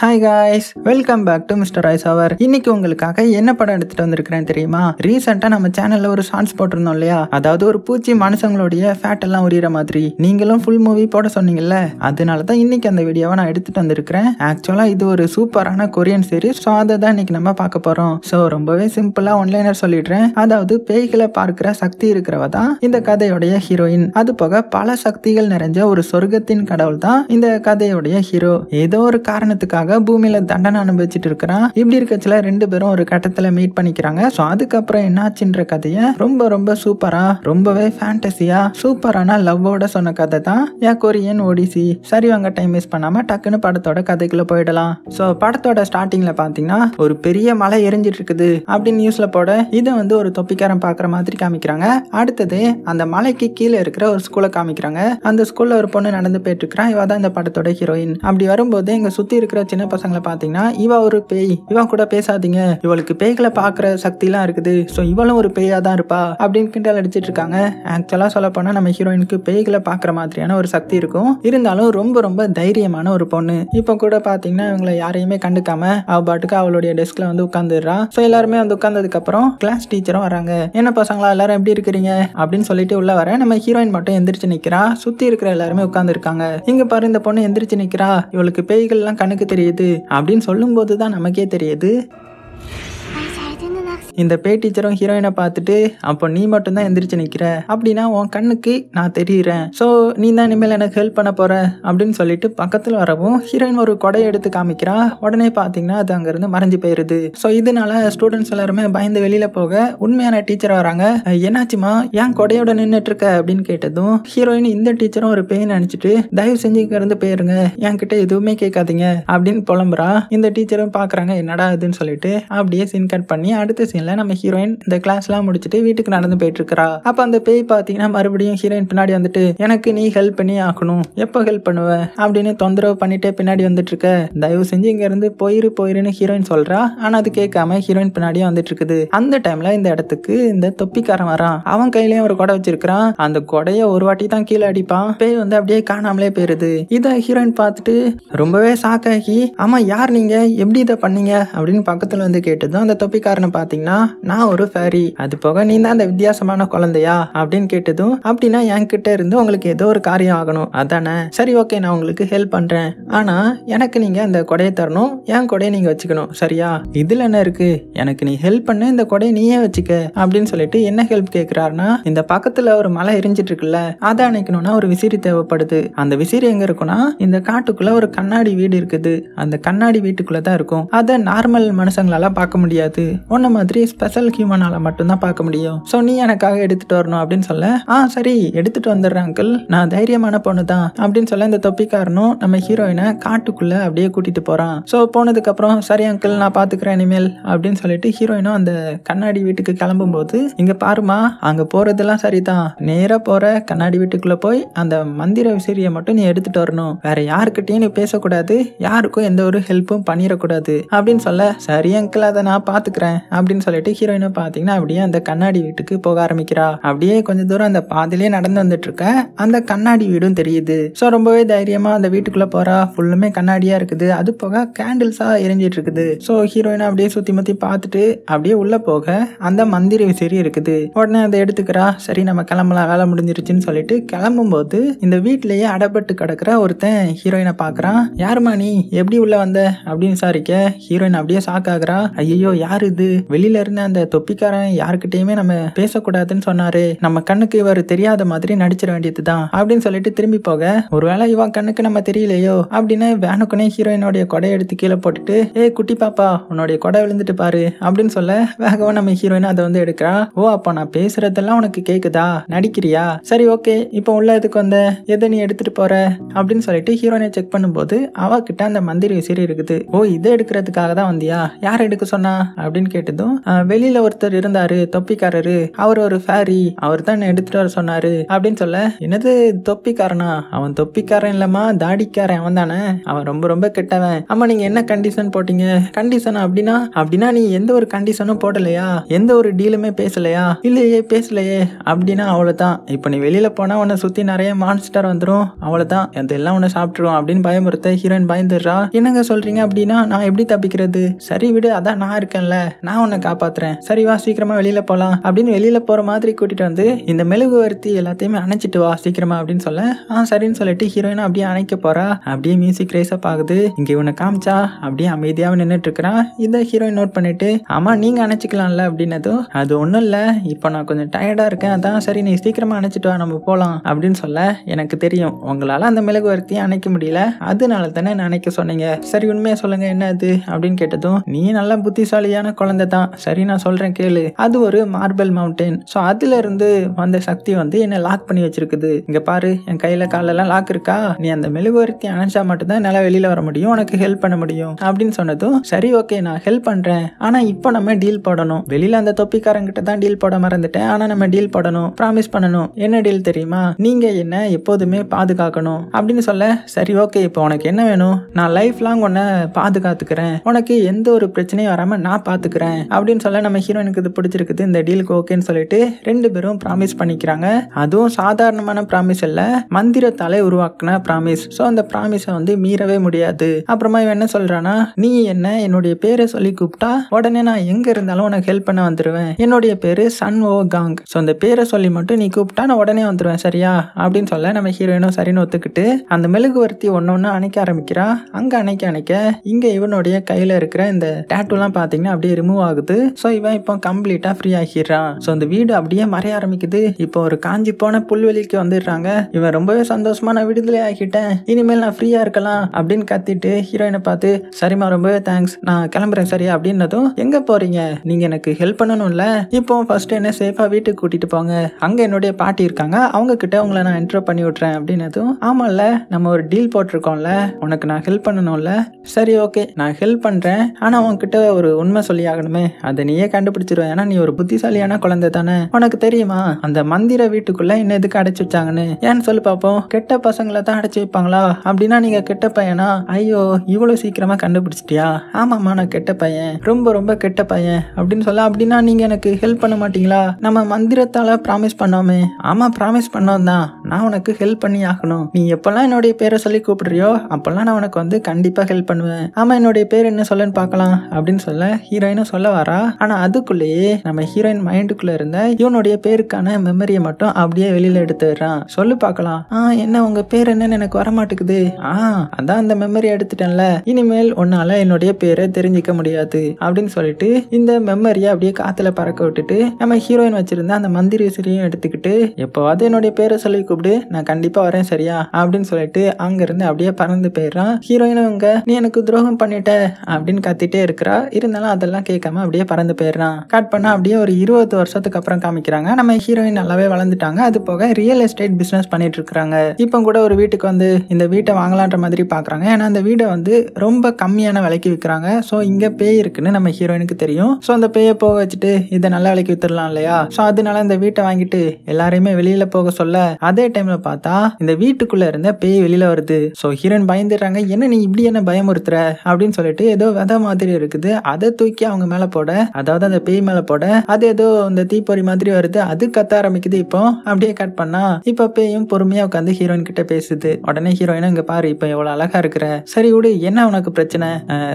hi guys welcome back to mister ராய்ஸ் அவர் இன்னைக்கு உங்களுக்காக என்ன படம் எடுத்துட்டு வந்திருக்கிறேன் தெரியுமா ரீசெண்டா நம்ம சேனல்ல ஒரு சான்ஸ் போட்டிருந்தோம் இல்லையா அதாவது ஒரு பூச்சி மனுஷங்களுடைய ஃபேட் எல்லாம் உரியற மாதிரி நீங்களும் ஃபுல் மூவி போட சொன்னீங்கல்ல அதனால தான் இன்னைக்கு அந்த வீடியோவை நான் எடுத்துட்டு வந்திருக்கிறேன் ஆக்சுவலா இது ஒரு சூப்பரான கொரியன் சீரிஸ் ஸோ அதை தான் இன்னைக்கு நம்ம பார்க்க போறோம் ஸோ ரொம்பவே சிம்பிளா ஒன்லைனர் சொல்லிடுறேன் அதாவது பேய்களை பார்க்கிற சக்தி இருக்கிறவ தான் இந்த கதையுடைய ஹீரோயின் அது போக பல சக்திகள் நிறைஞ்ச ஒரு சொர்க்கத்தின் கடவுள் தான் இந்த கதையுடைய ஹீரோ ஏதோ ஒரு காரணத்துக்காக அதுக்காக பூமியில தண்டனை அனுபவிச்சுட்டு இருக்கிறான் இப்படி இருக்கச்சில ரெண்டு பேரும் ஒரு கட்டத்தில் மீட் பண்ணிக்கிறாங்க ஸோ அதுக்கப்புறம் என்னாச்சுன்ற கதையை ரொம்ப ரொம்ப சூப்பரா ரொம்பவே ஃபேண்டசியா சூப்பரான லவ்வோட சொன்ன கதை தான் யா கொரியன் ஒடிசி சரி வாங்க டைம் வேஸ்ட் பண்ணாம டக்குன்னு படத்தோட கதைக்குள்ள போயிடலாம் ஸோ படத்தோட ஸ்டார்டிங்ல பாத்தீங்கன்னா ஒரு பெரிய மலை எரிஞ்சிட்டு இருக்குது அப்படின்னு நியூஸ்ல போட இதை வந்து ஒரு தொப்பிக்காரன் பாக்குற மாதிரி காமிக்கிறாங்க அடுத்தது அந்த மலைக்கு கீழே இருக்கிற ஒரு ஸ்கூலை காமிக்கிறாங்க அந்த ஸ்கூலில் ஒரு பொண்ணு நடந்து போயிட்டு இருக்கிறான் இவ தான் இந்த படத்தோட ஹீரோயின் அப்படி வரும்போது எங்க சுத்தி இருக்கிற சின்ன பசங்களை பார்த்தீங்கன்னா இவ ஒரு பேய் இவன் கூட பேசாதீங்க இவளுக்கு பேய்களை பார்க்குற சக்திலாம் இருக்குது ஸோ இவளும் ஒரு பேயாக தான் இருப்பா அப்படின்னு கிண்டல் அடிச்சிட்டு இருக்காங்க ஆக்சுவலாக சொல்ல போனால் நம்ம ஹீரோயினுக்கு பேய்களை பார்க்குற மாதிரியான ஒரு சக்தி இருக்கும் இருந்தாலும் ரொம்ப ரொம்ப தைரியமான ஒரு பொண்ணு இப்போ கூட பார்த்தீங்கன்னா இவங்களை யாரையுமே கண்டுக்காம அவ பாட்டுக்கு அவளுடைய டெஸ்கில் வந்து உட்காந்துடுறா ஸோ எல்லாருமே வந்து உட்காந்ததுக்கப்புறம் கிளாஸ் டீச்சரும் வராங்க என்ன பசங்களா எல்லாரும் எப்படி இருக்கிறீங்க அப்படின்னு சொல்லிட்டு உள்ள வர நம்ம ஹீரோயின் மட்டும் எந்திரிச்சு நிற்கிறா சுற்றி இருக்கிற எல்லாருமே உட்காந்துருக்காங்க இங்கே பாரு இந்த பொண்ணு எந்திரிச்சு நிற்கிறா இவளுக்கு பேய்கள்லாம் கண்ணுக்கு தெரியும் தெரியுது அப்படின்னு சொல்லும்போது தான் நமக்கே தெரியுது இந்த பேய் டீச்சரும் ஹீரோயினை பார்த்துட்டு அப்போ நீ மட்டும்தான் எந்திரிச்சு நிற்கிற அப்படின்னா உன் கண்ணுக்கு நான் தெரியுறேன் ஸோ நீ தான் இனிமேல் எனக்கு ஹெல்ப் பண்ண போகிற அப்படின்னு சொல்லிட்டு பக்கத்தில் வரவும் ஹீரோயின் ஒரு கொடையை எடுத்து காமிக்கிறா உடனே பார்த்தீங்கன்னா அது அங்கேருந்து மறைஞ்சு போயிடுது ஸோ இதனால ஸ்டூடெண்ட்ஸ் எல்லாருமே பயந்து வெளியில் போக உண்மையான டீச்சர் வராங்க என்னாச்சுமா ஏன் கொடையோட நின்றுட்டு இருக்க அப்படின்னு கேட்டதும் ஹீரோயின் இந்த டீச்சரும் ஒரு பெயின் நினச்சிட்டு தயவு செஞ்சு இருந்து போயிருங்க என்கிட்ட எதுவுமே கேட்காதீங்க அப்படின்னு புலம்புறா இந்த டீச்சரும் பார்க்குறாங்க என்னடா இதுன்னு சொல்லிட்டு அப்படியே சீன் கட் பண்ணி அடுத்த சீன் செக்ஷனில் நம்ம ஹீரோயின் இந்த கிளாஸ் எல்லாம் முடிச்சுட்டு வீட்டுக்கு நடந்து போயிட்டு இருக்கா அப்போ அந்த பேய் பார்த்தீங்கன்னா மறுபடியும் ஹீரோயின் பின்னாடி வந்துட்டு எனக்கு நீ ஹெல்ப் பண்ணி ஆகணும் எப்போ ஹெல்ப் பண்ணுவ அப்படின்னு தொந்தரவு பண்ணிட்டே பின்னாடி வந்துட்டு இருக்க தயவு செஞ்சு இங்க இருந்து போயிரு போயிருன்னு ஹீரோயின் சொல்றா ஆனா அது கேட்காம ஹீரோயின் பின்னாடியே வந்துட்டு இருக்குது அந்த டைம்ல இந்த இடத்துக்கு இந்த தொப்பிக்காரன் வரான் அவன் கையிலயும் ஒரு கொடை வச்சிருக்கிறான் அந்த கொடைய ஒரு வாட்டி தான் கீழே அடிப்பான் பேய் வந்து அப்படியே காணாமலே போயிருது இதை ஹீரோயின் பார்த்துட்டு ரொம்பவே ஷாக் ஆகி ஆமா யார் நீங்க எப்படி இதை பண்ணீங்க அப்படின்னு பக்கத்துல வந்து கேட்டதும் அந்த தொப்பிக்காரனை பாத்தீங்கன்னா அப்படின்னா நான் ஒரு ஃபேரி அது போக நீ தான் அந்த வித்தியாசமான குழந்தையா அப்படின்னு கேட்டதும் அப்படின்னா என்கிட்ட இருந்து உங்களுக்கு ஏதோ ஒரு காரியம் ஆகணும் அதானே சரி ஓகே நான் உங்களுக்கு ஹெல்ப் பண்றேன் ஆனா எனக்கு நீங்க அந்த கொடையை தரணும் என் கொடையை நீங்க வச்சுக்கணும் சரியா இதுல என்ன இருக்கு எனக்கு நீ ஹெல்ப் பண்ண இந்த கொடையை நீயே வச்சுக்க அப்படின்னு சொல்லிட்டு என்ன ஹெல்ப் கேட்கிறாருன்னா இந்த பக்கத்துல ஒரு மலை எரிஞ்சிட்டு இருக்குல்ல அதை அணைக்கணும்னா ஒரு விசிறி தேவைப்படுது அந்த விசிறி எங்க இருக்குன்னா இந்த காட்டுக்குள்ள ஒரு கண்ணாடி வீடு இருக்குது அந்த கண்ணாடி வீட்டுக்குள்ள தான் இருக்கும் அதை நார்மல் மனுஷங்களால பார்க்க முடியாது உன்ன மாதிரி ஸ்பெஷல் ஹியூமனால் மட்டும்தான் பார்க்க முடியும் ஸோ நீ எனக்காக எடுத்துட்டு வரணும் அப்படின்னு சொல்ல ஆ சரி எடுத்துகிட்டு வந்துடுறேன் அங்கிள் நான் தைரியமான பொண்ணு தான் அப்படின்னு சொல்ல இந்த தொப்பிக்காரனும் நம்ம ஹீரோயினை காட்டுக்குள்ள அப்படியே கூட்டிட்டு போறான் ஸோ போனதுக்கு அப்புறம் சரி அங்கிள் நான் பாத்துக்கிறேன் இனிமேல் அப்படின்னு சொல்லிட்டு ஹீரோயினும் அந்த கண்ணாடி வீட்டுக்கு கிளம்பும் போது இங்க பாருமா அங்க போறதெல்லாம் சரிதான் நேரா போற கண்ணாடி வீட்டுக்குள்ள போய் அந்த மந்திர விசிறியை மட்டும் நீ எடுத்துட்டு வரணும் வேற யாருக்கிட்டையும் நீ பேசக்கூடாது யாருக்கும் எந்த ஒரு ஹெல்ப்பும் பண்ணிடக்கூடாது அப்படின்னு சொல்ல சரி அங்கிள் அதை நான் பாத்துக்கிறேன் அப்படின்னு சொல்லிட்டு ஹீரோயினை பார்த்தீங்கன்னா அப்படியே அந்த கண்ணாடி வீட்டுக்கு போக ஆரம்பிக்கிறா அப்படியே கொஞ்ச தூரம் அந்த பாதிலே நடந்து வந்துட்டு இருக்க அந்த கண்ணாடி வீடும் தெரியுது ஸோ ரொம்பவே தைரியமா அந்த வீட்டுக்குள்ள போறா ஃபுல்லுமே கண்ணாடியா இருக்குது அது போக கேண்டில்ஸா எரிஞ்சிட்டு இருக்குது ஸோ ஹீரோயினை அப்படியே சுத்தி முத்தி பார்த்துட்டு அப்படியே உள்ள போக அந்த மந்திர விசிறி இருக்குது உடனே அதை எடுத்துக்கிறா சரி நம்ம கிளம்பலாம் வேலை முடிஞ்சிருச்சுன்னு சொல்லிட்டு கிளம்பும் போது இந்த வீட்லயே அடப்பட்டு கிடக்குற ஒருத்தன் ஹீரோயினை பாக்குறான் யாருமா நீ எப்படி உள்ள வந்த அப்படின்னு விசாரிக்க ஹீரோயின் அப்படியே ஷாக் ஆகுறா ஐயோ யார் இது வெளியில வெளியில இருந்த அந்த தொப்பிக்காரன் யாருக்கிட்டயுமே நம்ம பேசக்கூடாதுன்னு சொன்னாரு நம்ம கண்ணுக்கு இவர் தெரியாத மாதிரி நடிச்சிட வேண்டியதுதான் அப்படின்னு சொல்லிட்டு திரும்பி போக ஒருவேளை இவன் கண்ணுக்கு நம்ம தெரியலையோ அப்படின்னு வேனுக்குனே ஹீரோயினோடைய கொடை எடுத்து கீழே போட்டுட்டு ஏ குட்டி பாப்பா உன்னுடைய கொடை விழுந்துட்டு பாரு அப்படின்னு சொல்ல வேகவா நம்ம ஹீரோயின் அதை வந்து எடுக்கிறா ஓ அப்போ நான் பேசுறதெல்லாம் உனக்கு கேக்குதா நடிக்கிறியா சரி ஓகே இப்போ உள்ள இதுக்கு வந்த எதை நீ எடுத்துட்டு போற அப்படின்னு சொல்லிட்டு ஹீரோயினை செக் பண்ணும்போது கிட்ட அந்த மந்திரி விசிறி இருக்குது ஓ இதை எடுக்கிறதுக்காக தான் வந்தியா யார் எடுக்க சொன்னா அப்படின்னு கேட்டதும் வெளியில ஒருத்தர் இருந்தாரு தொப்பிக்காரரு அவர் ஒரு ஃபேரி அவர் தான் எடுத்துட்டு வர சொன்னாரு அப்படின்னு சொல்ல என்னது தொப்பிக்காரனா அவன் தொப்பிக்காரன் இல்லமா தாடிக்காரன் அவன் தானே அவன் ரொம்ப ரொம்ப கெட்டவன் ஆமா நீங்க என்ன கண்டிஷன் போட்டீங்க கண்டிஷன் அப்படின்னா அப்படின்னா நீ எந்த ஒரு கண்டிஷனும் போடலையா எந்த ஒரு டீலுமே பேசலையா இல்லையே பேசலையே அப்படின்னா அவ்வளவுதான் இப்போ நீ வெளியில் போனால் உன்னை சுற்றி நிறைய மான்ஸ்டர் வந்துடும் அவ்வளோதான் அதெல்லாம் உன்னை சாப்பிட்ருவோம் அப்படின்னு பயமுறுத்த ஹீரோயின் பயந்துடுறா என்னங்க சொல்றீங்க அப்படின்னா நான் எப்படி தப்பிக்கிறது சரி விடு அதான் நான் இருக்கேன்ல நான் உன்னை காப்பாத்துறேன் சரி வா சீக்கிரமா வெளியில போலாம் அப்படின்னு வெளியில போற மாதிரி கூட்டிட்டு வந்து இந்த மெழுகுவர்த்தி எல்லாத்தையுமே அணைச்சிட்டு வா சீக்கிரமா அப்படின்னு சொல்ல ஆ சரின்னு சொல்லிட்டு ஹீரோயினை அப்படியே அணைக்க போறா அப்படியே மியூசிக் ரேஸ் அப் ஆகுது இங்க இவனை காமிச்சா அப்படியே அமைதியாக நின்றுட்டு இருக்கிறான் இதை ஹீரோயின் நோட் பண்ணிட்டு ஆமா நீங்க அணைச்சிக்கலாம்ல அப்படின்னதும் அது ஒன்றும் இல்லை இப்போ நான் கொஞ்சம் டயர்டா இருக்கேன் அதான் சரி நீ சீக்கிரமா அணைச்சிட்டு வா நம்ம போகலாம் அப்படின்னு சொல்ல எனக்கு தெரியும் உங்களால அந்த மிளகு வருத்தியும் அணைக்க முடியல அதனால தானே நான் அணைக்க சொன்னீங்க சரி உண்மையா சொல்லுங்க என்ன அது அப்படின்னு கேட்டதும் நீ நல்ல புத்திசாலியான குழந்தை தான் சரி நான் சொல்கிறேன் கேளு அது ஒரு மார்பல் மவுண்டன் ஸோ அதுலேருந்து வந்த சக்தி வந்து என்னை லாக் பண்ணி வச்சிருக்குது இங்கே பாரு என் கையில் காலெல்லாம் லாக் இருக்கா நீ அந்த மெழுகுவர்த்தி அணைச்சா மட்டும்தான் என்னால் வெளியில் வர முடியும் உனக்கு ஹெல்ப் பண்ண முடியும் அப்படின்னு சொன்னதும் சரி ஓகே நான் ஹெல்ப் பண்ணுறேன் ஆனால் இப்போ நம்ம டீல் போடணும் வெளியில் அந்த தொப்பிக்காரங்கிட்ட தான் டீல் போட மறந்துட்டேன் ஆனால் நம்ம டீல் போடணும் ப்ராமிஸ் பண்ணணும் என்ன டீல் தெரியுமா நீங்கள் என்ன எப்போதுமே பாதுகாக்கணும் அப்படின்னு சொல்ல சரி ஓகே இப்போ உனக்கு என்ன வேணும் நான் லைஃப் லாங் உன்னை பாதுகாத்துக்கிறேன் உனக்கு எந்த ஒரு பிரச்சனையும் வராமல் நான் பார்த்துக்கிறேன் அப்படின்னு ஹீரோயின் சொல்ல நம்ம ஹீரோயினுக்கு இது பிடிச்சிருக்குது இந்த டீலுக்கு ஓகேன்னு சொல்லிட்டு ரெண்டு பேரும் ப்ராமிஸ் பண்ணிக்கிறாங்க அதுவும் சாதாரணமான ப்ராமிஸ் இல்ல மந்திரத்தாலே உருவாக்குன ப்ராமிஸ் ஸோ அந்த ப்ராமிஸை வந்து மீறவே முடியாது அப்புறமா இவன் என்ன சொல்றானா நீ என்ன என்னுடைய பேரை சொல்லி கூப்பிட்டா உடனே நான் எங்க இருந்தாலும் உனக்கு ஹெல்ப் பண்ண வந்துருவேன் என்னுடைய பேரு சன் ஓ காங் ஸோ அந்த பேரை சொல்லி மட்டும் நீ கூப்பிட்டா நான் உடனே வந்துருவேன் சரியா அப்படின்னு சொல்ல நம்ம ஹீரோயினும் சரின்னு ஒத்துக்கிட்டு அந்த மெழுகுவர்த்தி ஒன்று ஒன்று அணைக்க ஆரம்பிக்கிறா அங்கே அணைக்க அணைக்க இங்கே இவனுடைய கையில் இருக்கிற இந்த டேட்டூலாம் பார்த்தீங்கன்னா அப்படியே ரிமூவ் ஆகுது ஸோ இவன் இப்போ கம்ப்ளீட்டாக ஃப்ரீ ஆகிடுறான் ஸோ அந்த வீடு அப்படியே மறைய ஆரம்பிக்குது இப்போ ஒரு காஞ்சி போன புல்வெளிக்கு வந்துடுறாங்க இவன் ரொம்பவே சந்தோஷமா நான் விடுதலை ஆகிட்டேன் இனிமேல் நான் ஃப்ரீயாக இருக்கலாம் அப்படின்னு கத்திட்டு ஹீரோயினை பார்த்து சரிம்மா ரொம்பவே தேங்க்ஸ் நான் கிளம்புறேன் சரியா அப்படின்னதும் எங்கே போகிறீங்க நீங்கள் எனக்கு ஹெல்ப் பண்ணணும் இல்ல இப்போ ஃபர்ஸ்ட் என்ன சேஃபாக வீட்டுக்கு கூட்டிகிட்டு போங்க அங்கே என்னுடைய பாட்டி இருக்காங்க அவங்க கிட்ட உங்களை நான் என்ட்ரோ பண்ணி விட்றேன் அப்படின்னதும் ஆமாம்ல நம்ம ஒரு டீல் போட்டிருக்கோம்ல உனக்கு நான் ஹெல்ப் பண்ணணும்ல சரி ஓகே நான் ஹெல்ப் பண்ணுறேன் ஆனால் உன்கிட்ட ஒரு உண்மை சொல்லி ஆகணுமே அது அதை நீயே கண்டுபிடிச்சிருவேன் ஏன்னா நீ ஒரு புத்திசாலியான குழந்தை தானே உனக்கு தெரியுமா அந்த மந்திர வீட்டுக்குள்ள என்ன எதுக்கு அடைச்சு வச்சாங்கன்னு ஏன்னு சொல்லி பார்ப்போம் கெட்ட பசங்களை தான் அடைச்சு வைப்பாங்களா அப்படின்னா நீங்க கெட்ட பையனா ஐயோ இவ்வளவு சீக்கிரமா கண்டுபிடிச்சிட்டியா ஆமாமா நான் கெட்ட பையன் ரொம்ப ரொம்ப கெட்ட பையன் அப்படின்னு சொல்ல அப்படின்னா நீங்க எனக்கு ஹெல்ப் பண்ண மாட்டீங்களா நம்ம மந்திரத்தால ப்ராமிஸ் பண்ணோமே ஆமா ப்ராமிஸ் பண்ணோம் தான் நான் உனக்கு ஹெல்ப் பண்ணி ஆகணும் நீ எப்பெல்லாம் என்னுடைய பேரை சொல்லி கூப்பிடுறியோ அப்பெல்லாம் நான் உனக்கு வந்து கண்டிப்பா ஹெல்ப் பண்ணுவேன் ஆமா என்னுடைய பேர் என்ன சொல்லுன்னு பார்க்கலாம் அப்படின்னு சொல்ல ஹீரோயினும் சொல்ல வரா போறா ஆனா அதுக்குள்ளேயே நம்ம ஹீரோயின் மைண்டுக்குள்ள இருந்த இவனுடைய பேருக்கான மெமரியை மட்டும் அப்படியே வெளியில எடுத்துடுறான் சொல்லு பார்க்கலாம் ஆ என்ன உங்க பேர் என்னன்னு எனக்கு வரமாட்டுக்குது ஆ அதான் அந்த மெமரி எடுத்துட்டேன்ல இனிமேல் உன்னால என்னுடைய பேரை தெரிஞ்சிக்க முடியாது அப்படின்னு சொல்லிட்டு இந்த மெமரியை அப்படியே காத்துல பறக்க விட்டுட்டு நம்ம ஹீரோயின் வச்சிருந்த அந்த மந்திரி சிறியும் எடுத்துக்கிட்டு எப்போவாது என்னுடைய பேரை சொல்லி கூப்பிடு நான் கண்டிப்பா வரேன் சரியா அப்படின்னு சொல்லிட்டு அங்க இருந்து அப்படியே பறந்து போயிடுறான் ஹீரோயின் இங்க நீ எனக்கு துரோகம் பண்ணிட்ட அப்படின்னு கத்திட்டே இருக்கிறா இருந்தாலும் அதெல்லாம் கேட்காம அப்படியே பறந்து போயிடுறான் கட் பண்ணால் அப்படியே ஒரு இருபது வருஷத்துக்கு அப்புறம் காமிக்கிறாங்க நம்ம ஹீரோயின் நல்லாவே வளர்ந்துட்டாங்க அது போக ரியல் எஸ்டேட் பிஸ்னஸ் பண்ணிட்டு இருக்காங்க இப்போ கூட ஒரு வீட்டுக்கு வந்து இந்த வீட்டை வாங்கலான்ற மாதிரி பார்க்குறாங்க ஏன்னா அந்த வீடை வந்து ரொம்ப கம்மியான விலைக்கு விற்கிறாங்க ஸோ இங்கே பேய் இருக்குன்னு நம்ம ஹீரோயினுக்கு தெரியும் ஸோ அந்த பேயை போக வச்சுட்டு இதை நல்ல விலைக்கு வித்துடலாம் இல்லையா ஸோ அதனால இந்த வீட்டை வாங்கிட்டு எல்லாரையுமே வெளியில் போக சொல்ல அதே டைமில் பார்த்தா இந்த வீட்டுக்குள்ளே இருந்த பேய் வெளியில் வருது ஸோ ஹீரோயின் பயந்துடுறாங்க என்ன நீ இப்படி என்ன பயமுறுத்துற அப்படின்னு சொல்லிட்டு ஏதோ வித மாதிரி இருக்குது அதை தூக்கி அவங்க மேலே போட அதாவது அந்த பேய் மேல போட அது ஏதோ இந்த தீப்பொறி மாதிரி வருது அது கத்த ஆரம்பிக்குது இப்போ அப்படியே கட் பண்ணா இப்ப பேயும் பொறுமையா உட்காந்து ஹீரோயின் கிட்ட பேசுது உடனே ஹீரோயினும் இங்க பாரு இப்ப எவ்வளவு அழகா இருக்கிற சரி விடு என்ன உனக்கு பிரச்சனை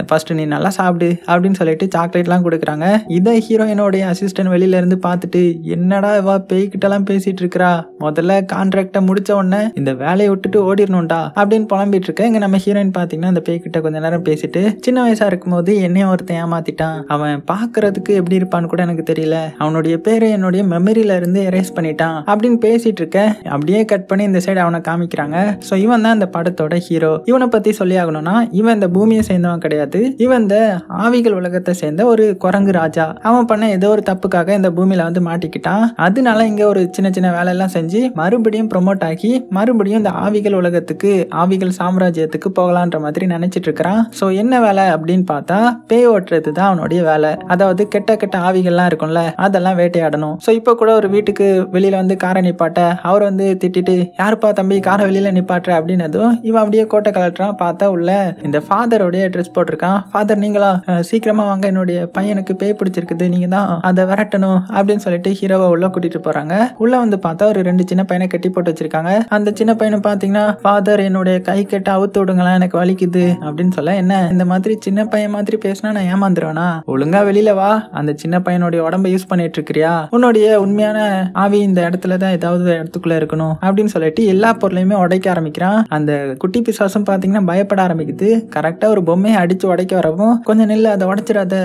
ஃபர்ஸ்ட் நீ நல்லா சாப்பிடு அப்படின்னு சொல்லிட்டு சாக்லேட் எல்லாம் கொடுக்குறாங்க இதை ஹீரோயினோடைய அசிஸ்டன்ட் வெளியில இருந்து பார்த்துட்டு என்னடா இவா கிட்ட எல்லாம் பேசிட்டு இருக்கிறா முதல்ல கான்ட்ராக்டை முடிச்ச உடனே இந்த வேலையை விட்டுட்டு ஓடிடணும்டா அப்படின்னு புலம்பிட்டு இருக்க இங்க நம்ம ஹீரோயின் பாத்தீங்கன்னா அந்த கிட்ட கொஞ்ச நேரம் பேசிட்டு சின்ன வயசா இருக்கும்போது என்னையும் ஒருத்தன் ஏமாத்திட்டான் அவன் பார்க்க பார்க்கறதுக்கு எப்படி இருப்பான்னு கூட எனக்கு தெரியல அவனுடைய பேரை என்னுடைய மெமரியில இருந்து எரேஸ் பண்ணிட்டான் அப்படின்னு பேசிட்டு இருக்க அப்படியே கட் பண்ணி இந்த சைடு அவனை காமிக்கிறாங்க ஸோ இவன் தான் இந்த படத்தோட ஹீரோ இவனை பத்தி சொல்லி ஆகணும்னா இவன் இந்த பூமியை சேர்ந்தவன் கிடையாது இவன் இந்த ஆவிகள் உலகத்தை சேர்ந்த ஒரு குரங்கு ராஜா அவன் பண்ண ஏதோ ஒரு தப்புக்காக இந்த பூமியில வந்து மாட்டிக்கிட்டான் அதனால இங்க ஒரு சின்ன சின்ன வேலையெல்லாம் செஞ்சு மறுபடியும் ப்ரொமோட் ஆகி மறுபடியும் இந்த ஆவிகள் உலகத்துக்கு ஆவிகள் சாம்ராஜ்யத்துக்கு போகலான்ற மாதிரி நினைச்சிட்டு இருக்கிறான் ஸோ என்ன வேலை அப்படின்னு பார்த்தா பேய் ஓட்டுறது தான் அவனுடைய வேலை அத அதாவது கெட்ட கெட்ட ஆவிகள்லாம் இருக்கும்ல அதெல்லாம் வேட்டையாடணும் ஸோ இப்போ கூட ஒரு வீட்டுக்கு வெளியில் வந்து காரை நிப்பாட்ட அவர் வந்து திட்டிட்டு யாருப்பா தம்பி காரை வெளியில் நிப்பாட்டுற அப்படின்னதும் இவன் அப்படியே கோட்டை கலட்டுறான் பார்த்தா உள்ள இந்த ஃபாதரோடைய ட்ரெஸ் போட்டிருக்கான் ஃபாதர் நீங்களா சீக்கிரமாக வாங்க என்னுடைய பையனுக்கு பேய் பிடிச்சிருக்குது நீங்கள் தான் அதை விரட்டணும் அப்படின்னு சொல்லிட்டு ஹீரோவை உள்ள கூட்டிட்டு போறாங்க உள்ள வந்து பார்த்தா ஒரு ரெண்டு சின்ன பையனை கட்டி போட்டு வச்சிருக்காங்க அந்த சின்ன பையனை பாத்தீங்கன்னா ஃபாதர் என்னுடைய கை கட்ட அவுத்து விடுங்களேன் எனக்கு வலிக்குது அப்படின்னு சொல்ல என்ன இந்த மாதிரி சின்ன பையன் மாதிரி பேசினா நான் ஏமாந்துருவேனா ஒழுங்கா வெளியில வா அந்த சின்ன பையனுடைய உடம்ப யூஸ் பண்ணிட்டு இருக்கிறியா உன்னுடைய உண்மையான ஆவி இந்த இடத்துல தான் ஏதாவது இடத்துக்குள்ள இருக்கணும் அப்படின்னு சொல்லிட்டு எல்லா பொருளையுமே உடைக்க ஆரம்பிக்கிறான் அந்த குட்டி பிசாசம் பாத்தீங்கன்னா பயப்பட ஆரம்பிக்குது கரெக்டா ஒரு பொம்மையை அடிச்சு உடைக்க வரவும் கொஞ்சம் நெல் அதை உடைச்சிடாத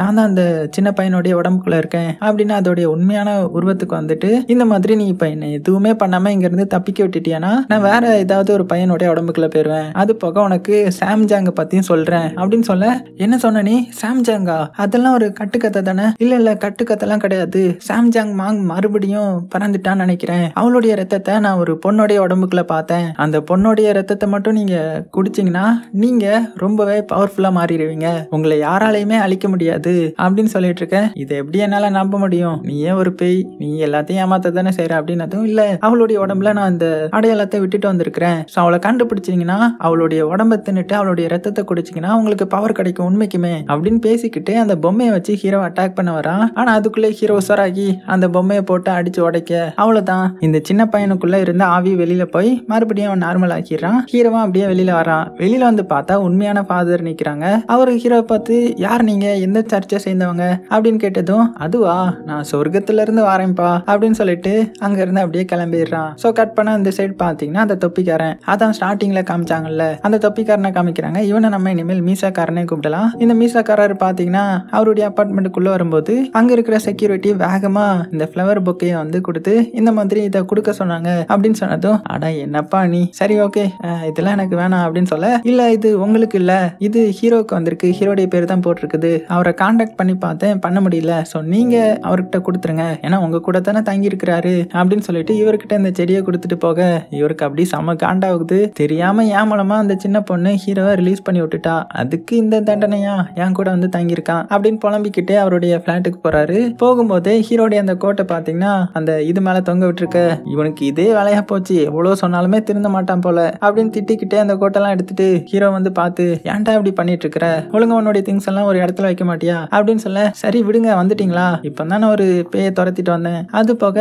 நான் தான் அந்த சின்ன பையனுடைய உடம்புக்குள்ள இருக்கேன் அப்படின்னு அதோடைய உண்மையான உருவத்துக்கு வந்துட்டு இந்த மாதிரி நீ இப்ப என்ன எதுவுமே பண்ணாம இங்க இருந்து தப்பிக்க விட்டுட்டியானா நான் வேற ஏதாவது ஒரு பையனுடைய உடம்புக்குள்ள போயிருவேன் அது போக உனக்கு சாம்ஜாங்க பத்தியும் சொல்றேன் அப்படின்னு சொல்ல என்ன சொன்ன நீ சாம்ஜாங்கா அதெல்லாம் ஒரு கட்டுக்கத்தை தானே இல்ல இல்ல கட்டுக்கத்தெல்லாம் கிடையாது சாம்ஜாங் மாங் மறுபடியும் பறந்துட்டான்னு நினைக்கிறேன் அவளுடைய ரத்தத்தை நான் ஒரு பொண்ணுடைய உடம்புக்குள்ள பார்த்தேன் அந்த பொண்ணுடைய ரத்தத்தை மட்டும் நீங்க குடிச்சிங்கன்னா நீங்க ரொம்பவே பவர்ஃபுல்லா மாறிடுவீங்க உங்களை யாராலையுமே அழிக்க முடியாது அப்படின்னு சொல்லிட்டு இருக்கேன் இதை எப்படி என்னால நம்ப முடியும் நீ ஏன் ஒரு பேய் நீ எல்லாத்தையும் ஏமாத்த தானே செய்யற அப்படின்னு அதுவும் இல்ல அவளுடைய உடம்புல நான் அந்த அடையாளத்தை விட்டுட்டு வந்திருக்கிறேன் ஸோ அவளை கண்டுபிடிச்சிங்கன்னா அவளுடைய உடம்பை தின்னுட்டு அவளுடைய ரத்தத்தை குடிச்சிங்கன்னா உங்களுக்கு பவர் கிடைக்கும் உண்மைக்குமே அப்படின்னு பேசிக்கிட்டு அந்த பொம்மையை வச்சு ஹீரோ அட்டாக் பண்ண வரான் ஆனா அதுக்குள்ளே ஹீரோ சராகி அந்த பொம்மையை போட்டு அடிச்சு உடைக்க அவ்வளவுதான் இந்த சின்ன பையனுக்குள்ள இருந்த ஆவி வெளியில போய் மறுபடியும் அவன் நார்மல் ஆக்கிடுறான் ஹீரோவா அப்படியே வெளியில வரான் வெளியில வந்து பார்த்தா உண்மையான ஃபாதர் நிக்கிறாங்க அவரு ஹீரோ பார்த்து யார் நீங்க எந்த சர்ச்சை சேர்ந்தவங்க அப்படின்னு கேட்டதும் அதுவா நான் சொர்க்கத்துல இருந்து வரேன்ப்பா அப்படின்னு சொல்லிட்டு அங்க இருந்து அப்படியே கிளம்பிடுறான் ஸோ கட் பண்ண அந்த சைடு பாத்தீங்கன்னா அந்த தொப்பிக்காரன் அதான் ஸ்டார்டிங்ல காமிச்சாங்கல்ல அந்த தொப்பிக்காரனை காமிக்கிறாங்க இவனை நம்ம இனிமேல் மீசாக்காரனே கூப்பிடலாம் இந்த மீசாக்காரர் பாத்தீங்கன்னா அவருடைய முன்னாடி அப்பார்ட்மெண்ட்டுக்குள்ளே வரும்போது அங்கே இருக்கிற செக்யூரிட்டி வேகமாக இந்த ஃப்ளவர் பொக்கையை வந்து கொடுத்து இந்த மாதிரி இதை கொடுக்க சொன்னாங்க அப்படின்னு சொன்னதும் அடா என்னப்பா நீ சரி ஓகே இதெல்லாம் எனக்கு வேணாம் அப்படின்னு சொல்ல இல்லை இது உங்களுக்கு இல்லை இது ஹீரோக்கு வந்திருக்கு ஹீரோடைய பேர் தான் போட்டிருக்குது அவரை காண்டாக்ட் பண்ணி பார்த்தேன் பண்ண முடியல ஸோ நீங்க அவர்கிட்ட கொடுத்துருங்க ஏன்னா உங்க கூட தானே இருக்கிறாரு அப்படின்னு சொல்லிட்டு இவர்கிட்ட இந்த செடியை கொடுத்துட்டு போக இவருக்கு அப்படி செம காண்டாகுது தெரியாம மூலமா அந்த சின்ன பொண்ணு ஹீரோவை ரிலீஸ் பண்ணி விட்டுட்டா அதுக்கு இந்த தண்டனையா என் கூட வந்து தங்கியிருக்கான் அப்படின்னு புலம்பிக்கிட்டே அவருடைய பிளாட்டுக்கு போறாரு போகும்போதே ஹீரோடைய அந்த கோட்டை பாத்தீங்கன்னா அந்த இது மேல தொங்க விட்டுருக்க இவனுக்கு இதே வேலையா போச்சு எவ்வளவு சொன்னாலுமே திருந்த மாட்டான் போல அப்படின்னு திட்டிக்கிட்டே அந்த கோட்டெல்லாம் எடுத்துட்டு ஹீரோ வந்து பார்த்து ஏன்டா இப்படி பண்ணிட்டு இருக்கிற ஒழுங்க உன்னுடைய திங்ஸ் எல்லாம் ஒரு இடத்துல வைக்க மாட்டியா அப்படின்னு சொல்ல சரி விடுங்க வந்துட்டீங்களா இப்போ தானே ஒரு பேயை துரத்திட்டு வந்தேன் அது போக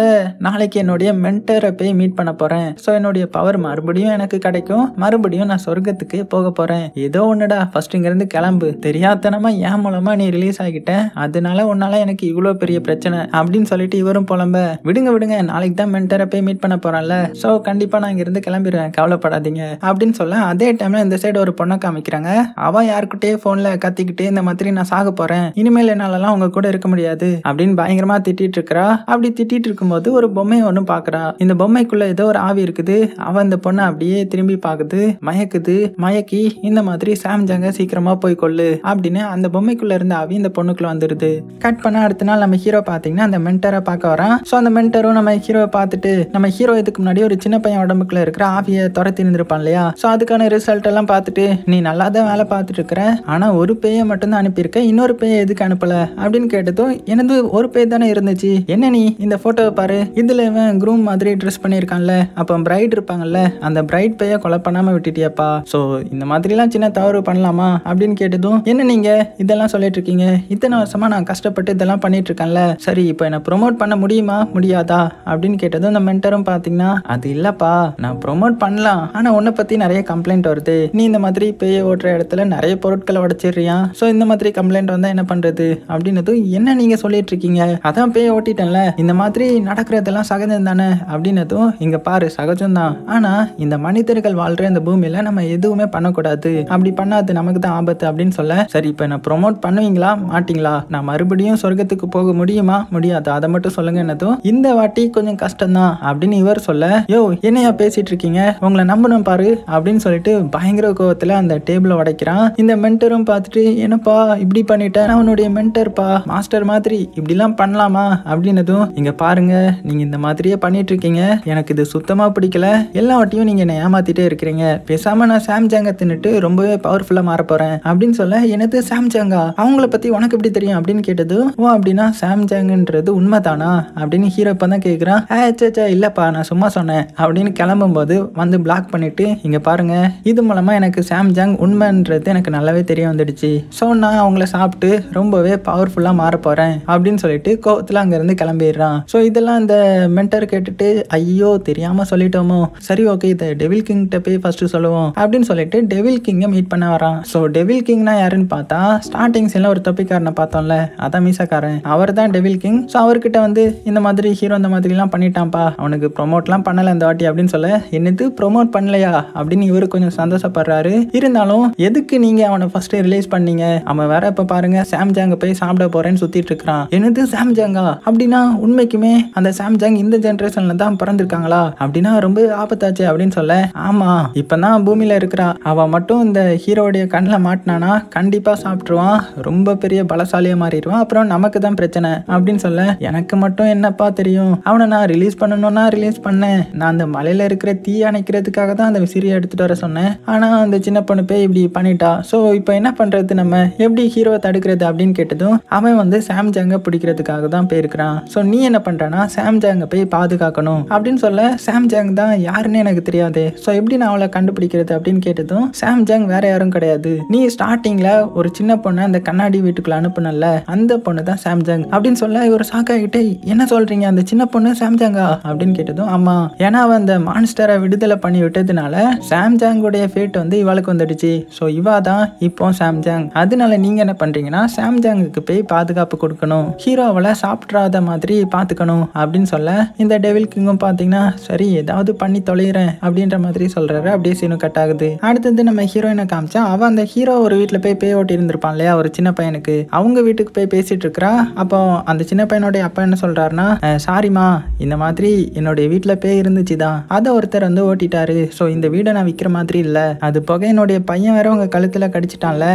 நாளைக்கு என்னுடைய மென்டரை போய் மீட் பண்ண போறேன் ஸோ என்னுடைய பவர் மறுபடியும் எனக்கு கிடைக்கும் மறுபடியும் நான் சொர்க்கத்துக்கு போக போறேன் ஏதோ ஒன்னுடா ஃபர்ஸ்ட் இங்கிருந்து கிளம்பு தெரியாதனமா என் மூலமா நீ ரிலீஸ் ஆகிட்டு கிட்டேன் அதனால உன்னால எனக்கு இவ்வளவு பெரிய பிரச்சனை அப்படின்னு சொல்லிட்டு இவரும் புலம்ப விடுங்க விடுங்க நாளைக்கு தான் மென்டரை போய் மீட் பண்ண போறான்ல சோ கண்டிப்பா நான் இருந்து கிளம்பிடுவேன் கவலைப்படாதீங்க அப்படின்னு சொல்ல அதே டைம்ல இந்த சைடு ஒரு பொண்ணை காமிக்கிறாங்க அவ யாருக்கிட்டே போன்ல கத்திக்கிட்டே இந்த மாதிரி நான் சாக போறேன் இனிமேல் என்னாலலாம் உங்க கூட இருக்க முடியாது அப்படின்னு பயங்கரமா திட்டிட்டு இருக்கிறா அப்படி திட்டிட்டு இருக்கும்போது ஒரு பொம்மை ஒண்ணும் பாக்குறா இந்த பொம்மைக்குள்ள ஏதோ ஒரு ஆவி இருக்குது அவ இந்த பொண்ணை அப்படியே திரும்பி பாக்குது மயக்குது மயக்கி இந்த மாதிரி சாம்சங்க சீக்கிரமா போய் கொள்ளு அப்படின்னு அந்த பொம்மைக்குள்ள இருந்த ஆவி இந்த பொண்ணு ஜோனுக்குள்ள வந்துருது கட் பண்ண அடுத்த நாள் நம்ம ஹீரோ பார்த்தீங்கன்னா அந்த மென்டரை பார்க்க வரான் ஸோ அந்த மென்டரும் நம்ம ஹீரோவை பார்த்துட்டு நம்ம ஹீரோ இதுக்கு முன்னாடி ஒரு சின்ன பையன் உடம்புக்குள்ள இருக்கிற ஆவியை துரத்தி இருந்திருப்பான் இல்லையா ஸோ அதுக்கான ரிசல்ட் எல்லாம் பார்த்துட்டு நீ நல்லா தான் வேலை பார்த்துட்டு இருக்கிற ஆனா ஒரு பேயை மட்டும்தான் அனுப்பியிருக்க இன்னொரு பேயை எதுக்கு அனுப்பல அப்படின்னு கேட்டதும் எனது ஒரு பேய் தானே இருந்துச்சு என்ன நீ இந்த ஃபோட்டோவை பாரு இதில் இவன் குரூம் மாதிரி ட்ரெஸ் பண்ணியிருக்கான்ல அப்போ பிரைட் இருப்பாங்கல்ல அந்த பிரைட் பேயை கொலை பண்ணாமல் விட்டுட்டியாப்பா ஸோ இந்த மாதிரிலாம் சின்ன தவறு பண்ணலாமா அப்படின்னு கேட்டதும் என்ன நீங்க இதெல்லாம் சொல்லிட்டு இருக்கீங்க இத்தனை வருஷமா நான் கஷ்டப்பட்டு இதெல்லாம் பண்ணிகிட்ருக்கேன்ல சரி இப்போ என்னை ப்ரொமோட் பண்ண முடியுமா முடியாதா அப்படின்னு கேட்டதும் அந்த மென்டரும் பார்த்தீங்கன்னா அது இல்லைப்பா நான் ப்ரொமோட் பண்ணலாம் ஆனால் உன்னை பற்றி நிறைய கம்ப்ளைண்ட் வருது நீ இந்த மாதிரி பேய ஓட்டுற இடத்துல நிறைய பொருட்களை உடைச்சிடுறியா ஸோ இந்த மாதிரி கம்ப்ளைண்ட் வந்தால் என்ன பண்ணுறது அப்படின்னதும் என்ன நீங்கள் சொல்லிட்டு இருக்கீங்க அதான் பேய ஓட்டிட்டேன்ல இந்த மாதிரி நடக்கிறதெல்லாம் சகஜம் தானே அப்படின்னதும் இங்கே பாரு சகஜம் தான் ஆனால் இந்த மனிதர்கள் வாழ்கிற இந்த பூமியில் நம்ம எதுவுமே பண்ணக்கூடாது அப்படி பண்ணாது நமக்கு தான் ஆபத்து அப்படின்னு சொல்ல சரி இப்போ நான் ப்ரொமோட் பண்ணுவீங்களா மாட்டீங்க மாட்டீங்களா நான் மறுபடியும் சொர்க்கத்துக்கு போக முடியுமா முடியாது அதை மட்டும் சொல்லுங்க என்னதும் இந்த வாட்டி கொஞ்சம் கஷ்டம் தான் அப்படின்னு இவர் சொல்ல யோ என்னையா பேசிட்டு இருக்கீங்க உங்களை நம்பணும் பாரு அப்படின்னு சொல்லிட்டு பயங்கர கோவத்துல அந்த டேபிள உடைக்கிறான் இந்த மென்டரும் பார்த்துட்டு என்னப்பா இப்படி பண்ணிட்டேன் அவனுடைய மென்டர்ப்பா மாஸ்டர் மாதிரி இப்படிலாம் பண்ணலாமா அப்படின்னதும் இங்க பாருங்க நீங்க இந்த மாதிரியே பண்ணிட்டு இருக்கீங்க எனக்கு இது சுத்தமா பிடிக்கல எல்லா வாட்டியும் நீங்க என்னை ஏமாத்திட்டே இருக்கிறீங்க பேசாம நான் சாம்ஜாங்க தின்னுட்டு ரொம்பவே பவர்ஃபுல்லா மாற போறேன் அப்படின்னு சொல்ல எனது சாம்ஜாங்கா அவங்கள பத்தி உனக்கு எப்படி தெரியும் அப்படின்னு கேட்டது ஓ அப்படின்னா சாம்சங்ன்றது உண்மை தானா அப்படின்னு ஹீரோ இப்போ தான் கேட்குறான் ஏ சேச்சா இல்லைப்பா நான் சும்மா சொன்னேன் அப்படின்னு கிளம்பும்போது வந்து பிளாக் பண்ணிட்டு இங்கே பாருங்க இது மூலமாக எனக்கு ஜாங் உண்மைன்றது எனக்கு நல்லாவே தெரிய வந்துடுச்சு ஸோ நான் அவங்கள சாப்பிட்டு ரொம்பவே பவர்ஃபுல்லாக மாற போகிறேன் அப்படின்னு சொல்லிட்டு கோவத்தில் அங்கேருந்து கிளம்பிடுறான் ஸோ இதெல்லாம் இந்த மென்டர் கேட்டுட்டு ஐயோ தெரியாமல் சொல்லிட்டோமோ சரி ஓகே இதை டெவில் கிங்கிட்ட போய் ஃபஸ்ட்டு சொல்லுவோம் அப்படின்னு சொல்லிட்டு டெவில் கிங்கை மீட் பண்ண வரான் ஸோ டெவில் கிங்னா யாருன்னு பார்த்தா ஸ்டார்டிங்ஸ் எல்லாம் ஒரு தொப்பிக்காரன் பண்ண பார்த்தோம்ல அதான் மீசக்காரன் அவர் தான் டெவில் கிங் ஸோ அவர்கிட்ட வந்து இந்த மாதிரி ஹீரோ இந்த மாதிரிலாம் பண்ணிட்டான்ப்பா அவனுக்கு ப்ரொமோட்லாம் பண்ணலை இந்த வாட்டி அப்படின்னு சொல்ல என்னது ப்ரொமோட் பண்ணலையா அப்படின்னு இவர் கொஞ்சம் சந்தோஷப்படுறாரு இருந்தாலும் எதுக்கு நீங்க அவனை ஃபர்ஸ்ட் ரிலீஸ் பண்ணீங்க அவன் வேற இப்ப பாருங்க சாம்ஜாங்க போய் சாப்பிட போறேன்னு சுத்திட்டு இருக்கிறான் என்னது சாம்ஜாங்கா அப்படின்னா உண்மைக்குமே அந்த சாம்ஜாங் இந்த ஜென்ரேஷன்ல தான் பிறந்திருக்காங்களா அப்படின்னா ரொம்ப ஆபத்தாச்சு அப்படின்னு சொல்ல ஆமா இப்பதான் பூமியில இருக்கிறா அவன் மட்டும் இந்த ஹீரோடைய கண்ணில் மாட்டினானா கண்டிப்பா சாப்பிட்டுருவான் ரொம்ப பெரிய பல பலசாலியா மாறிடுவான் அப்புறம் நமக்கு தான் பிரச்சனை அப்படின்னு சொல்ல எனக்கு மட்டும் என்னப்பா தெரியும் அவனை நான் ரிலீஸ் பண்ணணும்னா ரிலீஸ் பண்ணேன் நான் அந்த மலையில இருக்கிற தீ அணைக்கிறதுக்காக தான் அந்த விசிறியை எடுத்துட்டு வர சொன்னேன் ஆனா அந்த சின்ன பொண்ணு போய் இப்படி பண்ணிட்டா சோ இப்போ என்ன பண்றது நம்ம எப்படி ஹீரோவை தடுக்கிறது அப்படின்னு கேட்டதும் அவன் வந்து சாம்ஜாங்க பிடிக்கிறதுக்காக தான் போயிருக்கிறான் சோ நீ என்ன பண்றனா சாம்ஜாங்க போய் பாதுகாக்கணும் அப்படின்னு சொல்ல சாம்ஜாங் தான் யாருன்னு எனக்கு தெரியாது சோ எப்படி நான் அவளை கண்டுபிடிக்கிறது அப்படின்னு கேட்டதும் சாம்ஜாங் வேற யாரும் கிடையாது நீ ஸ்டார்டிங்ல ஒரு சின்ன பொண்ணை அந்த கண்ணாடி வீட்டுக்குள்ள அனுப்புனல அந்த பொண்ணு தான் சாம்சங் அப்படின்னு சொல்ல இவர் ஷாக் கிட்டே என்ன சொல்றீங்க அந்த சின்ன பொண்ணு சாம்சங்கா அப்படின்னு கேட்டதும் ஆமா ஏன்னா அவன் அந்த மான்ஸ்டரை விடுதலை பண்ணி விட்டதுனால சாம்சங்குடைய ஃபேட் வந்து இவளுக்கு வந்துடுச்சு ஸோ இவா தான் இப்போ சாம்சங் அதனால நீங்க என்ன பண்றீங்கன்னா சாம்சங்குக்கு போய் பாதுகாப்பு கொடுக்கணும் ஹீரோவளை சாப்பிட்றாத மாதிரி பார்த்துக்கணும் அப்படின்னு சொல்ல இந்த டெவில் கிங்கும் பார்த்தீங்கன்னா சரி ஏதாவது பண்ணி தொலைகிறேன் அப்படின்ற மாதிரி சொல்றாரு அப்படியே சீனு கட் ஆகுது அடுத்தது நம்ம ஹீரோயினை காமிச்சா அவன் அந்த ஹீரோ ஒரு வீட்டில் போய் பே ஓட்டி இருந்திருப்பான் இல்லையா ஒரு சின்ன பையனுக்கு அவங்க வீட்டுக்கு போய் பேசிட்டு இருக்கிறா அப்போ அந்த சின்ன பையனுடைய அப்பா என்ன சொல்கிறாருன்னா சாரிம்மா இந்த மாதிரி என்னுடைய வீட்டில் பேய் இருந்துச்சு தான் அதை ஒருத்தர் வந்து ஓட்டிட்டாரு ஸோ இந்த வீடை நான் விற்கிற மாதிரி இல்லை அது புகையினுடைய பையன் வேற உங்கள் கழுத்தில் கடிச்சிட்டான்ல